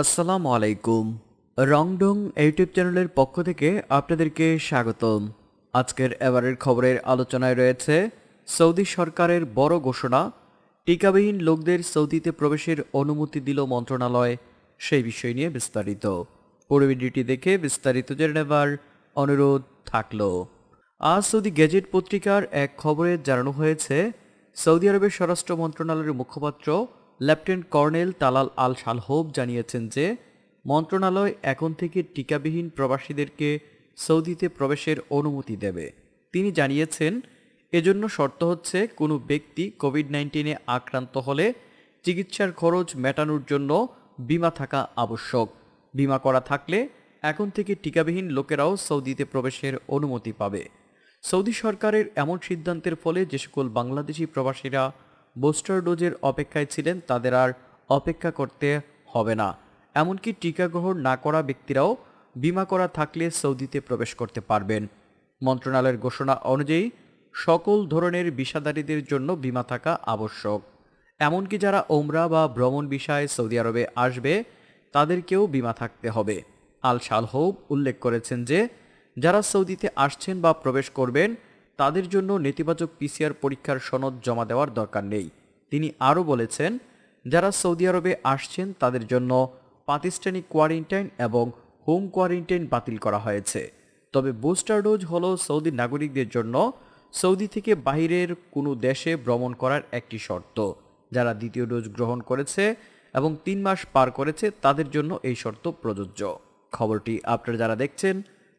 আসসালামু আলাইকুম রংডং ইউটিউব চ্যানেলের পক্ষ থেকে আপনাদেরকে স্বাগতম আজকের এবারের খবরের আলোচনায় রয়েছে সৌদি সরকারের বড় ঘোষণা টিকাবিহীন লোকদের সৌদিতে প্রবেশের অনুমতি দিল মন্ত্রণালয় সেই বিষয় নিয়ে বিস্তারিত পুরো ভিডিওটি দেখে বিস্তারিত জেনে নেবার অনুরোধ থাকল আজ সৌদি গেজেট পত্রিকার এক খবরে জানানো হয়েছে সৌদি আরবের স্বরাষ্ট্র মন্ত্রণালয়ের মুখপাত্র lieutenant colonel Talal Al Salhoob জানিয়েছেন যে মন্ত্রণালয় এখন থেকে টিকাবিহীন প্রবাসীদেরকে সৌদিতে প্রবেশের অনুমতি দেবে তিনি জানিয়েছেন এজন্য শর্ত হচ্ছে কোনো ব্যক্তি কোভিড নাইন্টিনে আক্রান্ত হলে চিকিৎসার খরচ মেটানোর জন্য বিমা থাকা আবশ্যক বিমা করা থাকলে এখন থেকে টিকাবিহীন লোকেরাও সৌদিতে প্রবেশের অনুমতি পাবে সৌদি সরকারের এমন সিদ্ধান্তের ফলে যে সকল বাংলাদেশি প্রবাসীরা বুস্টার ডোজের অপেক্ষায় ছিলেন তাদের আর অপেক্ষা করতে হবে না এমনকি টিকা গ্রহণ না করা ব্যক্তিরাও বিমা করা থাকলে সৌদিতে প্রবেশ করতে পারবেন মন্ত্রণালয়ের ঘোষণা অনুযায়ী সকল ধরনের বিষাদারীদের জন্য বিমা থাকা আবশ্যক এমনকি যারা ওমরা বা ভ্রমণ বিষয়ে সৌদি আরবে আসবে তাদেরকেও বিমা থাকতে হবে আল শালহৌব উল্লেখ করেছেন যে যারা সৌদিতে আসছেন বা প্রবেশ করবেন তাদের জন্য নেতিবাচক পিসিআর পরীক্ষার সনদ জমা দেওয়ার দরকার নেই তিনি আরও বলেছেন যারা সৌদি আরবে আসছেন তাদের জন্য পাকিস্তানি কোয়ারেন্টাইন এবং হোম কোয়ারেন্টাইন বাতিল করা হয়েছে তবে বুস্টার ডোজ হল সৌদি নাগরিকদের জন্য সৌদি থেকে বাহিরের কোনো দেশে ভ্রমণ করার একটি শর্ত যারা দ্বিতীয় ডোজ গ্রহণ করেছে এবং তিন মাস পার করেছে তাদের জন্য এই শর্ত প্রযোজ্য খবরটি আপনারা যারা দেখছেন